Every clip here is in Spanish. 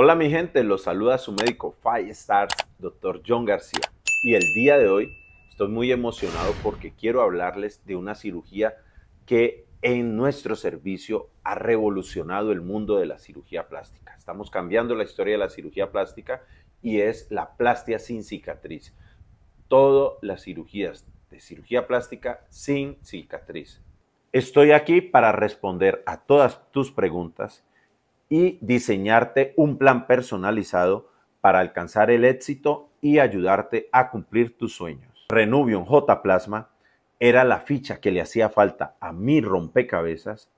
Hola mi gente, los saluda su médico Five Stars, doctor John García. Y el día de hoy estoy muy emocionado porque quiero hablarles de una cirugía que en nuestro servicio ha revolucionado el mundo de la cirugía plástica. Estamos cambiando la historia de la cirugía plástica y es la plástica sin cicatriz. Todas las cirugías de cirugía plástica sin cicatriz. Estoy aquí para responder a todas tus preguntas y diseñarte un plan personalizado para alcanzar el éxito y ayudarte a cumplir tus sueños. Renubium J Plasma era la ficha que le hacía falta a mi rompecabezas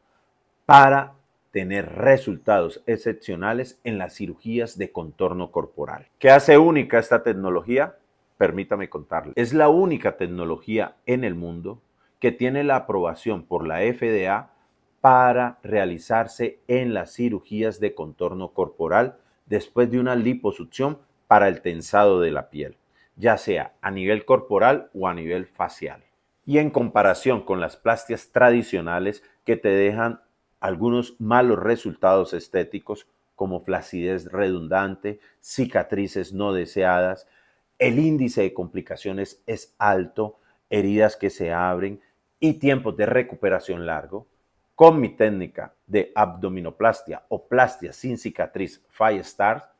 para tener resultados excepcionales en las cirugías de contorno corporal. ¿Qué hace única esta tecnología? Permítame contarle. Es la única tecnología en el mundo que tiene la aprobación por la FDA para realizarse en las cirugías de contorno corporal después de una liposucción para el tensado de la piel, ya sea a nivel corporal o a nivel facial. Y en comparación con las plastias tradicionales que te dejan algunos malos resultados estéticos como flacidez redundante, cicatrices no deseadas, el índice de complicaciones es alto, heridas que se abren y tiempos de recuperación largo con mi técnica de abdominoplastia o plastia sin cicatriz Firestar, Stars,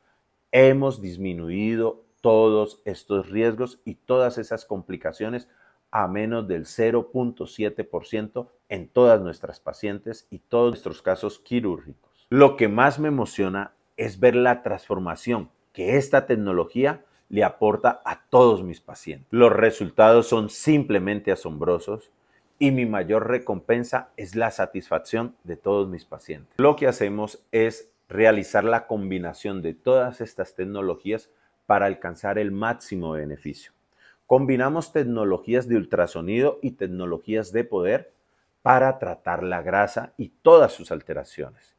hemos disminuido todos estos riesgos y todas esas complicaciones a menos del 0.7% en todas nuestras pacientes y todos nuestros casos quirúrgicos. Lo que más me emociona es ver la transformación que esta tecnología le aporta a todos mis pacientes. Los resultados son simplemente asombrosos y mi mayor recompensa es la satisfacción de todos mis pacientes. Lo que hacemos es realizar la combinación de todas estas tecnologías para alcanzar el máximo beneficio. Combinamos tecnologías de ultrasonido y tecnologías de poder para tratar la grasa y todas sus alteraciones.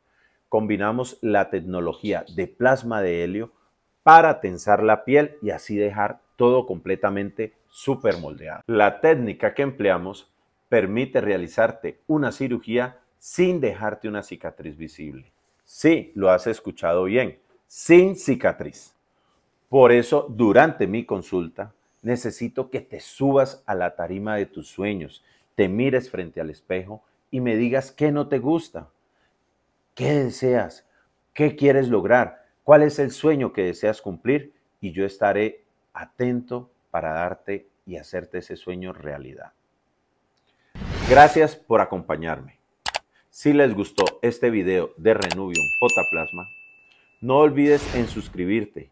Combinamos la tecnología de plasma de helio para tensar la piel y así dejar todo completamente moldeado. La técnica que empleamos permite realizarte una cirugía sin dejarte una cicatriz visible. Sí, lo has escuchado bien, sin cicatriz. Por eso, durante mi consulta, necesito que te subas a la tarima de tus sueños, te mires frente al espejo y me digas qué no te gusta, qué deseas, qué quieres lograr, cuál es el sueño que deseas cumplir y yo estaré atento para darte y hacerte ese sueño realidad. Gracias por acompañarme. Si les gustó este video de Renubium J Plasma, no olvides en suscribirte